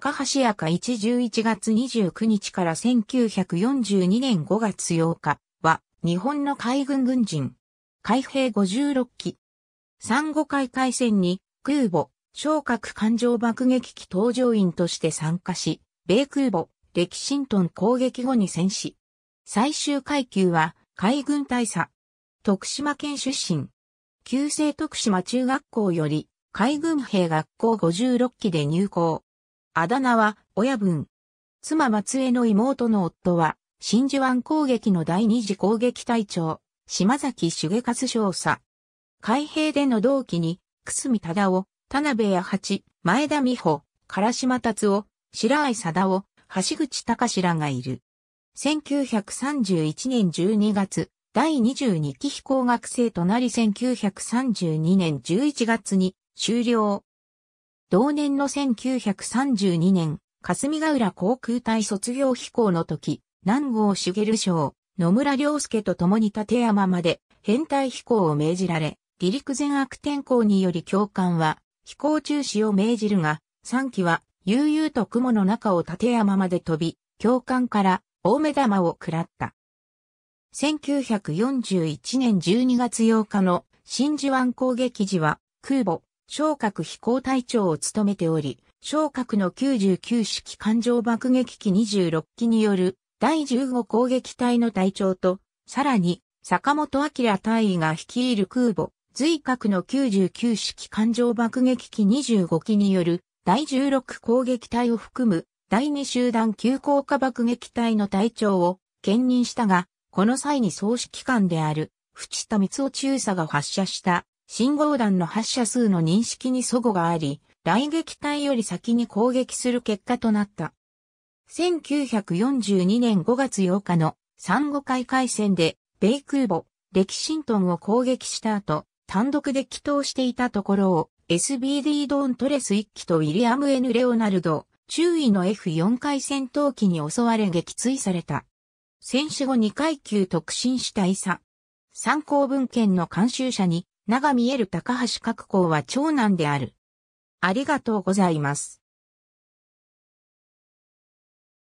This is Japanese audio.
高橋赤一11月29日から1942年5月8日は、日本の海軍軍人。海兵56機。三五海海戦に空母、昇格艦上爆撃機搭乗員として参加し、米空母、歴史ントン攻撃後に戦死。最終階級は海軍大佐。徳島県出身。旧制徳島中学校より海軍兵学校56機で入校。あだ名は親分。妻松江の妹の夫は、真珠湾攻撃の第二次攻撃隊長、島崎茂勝少佐。海兵での同期に、久住忠夫、田辺八八、前田美穂、唐島達夫、白井貞夫、橋口隆らがいる。1931年12月、第22期飛行学生となり1932年11月に終了。同年の1932年、霞ヶ浦航空隊卒業飛行の時、南郷茂賞、野村良介と共に立山まで編隊飛行を命じられ、離陸前悪天候により教官は飛行中止を命じるが、3機は悠々と雲の中を立山まで飛び、教官から大目玉を食らった。1941年12月8日の真珠湾攻撃時は空母昇格飛行隊長を務めており、昇格の99式艦上爆撃機26機による第15攻撃隊の隊長と、さらに坂本明隊尉が率いる空母、随格の99式艦上爆撃機25機による第16攻撃隊を含む第2集団急降下爆撃隊の隊長を兼任したが、この際に総指揮官である、淵田光雄中佐が発射した信号弾の発射数の認識に齟齬があり、雷撃隊より先に攻撃する結果となった。1942年5月8日の三五海海戦で、米空母、レキシントンを攻撃した後、単独で祈祷していたところを、SBD ドーントレス1機とウィリアム・ N・ レオナルド、注意の F4 回戦闘機に襲われ撃墜された。戦死後2階級特進したイサ。参考文献の監修者に長見える高橋格好は長男である。ありがとうございます。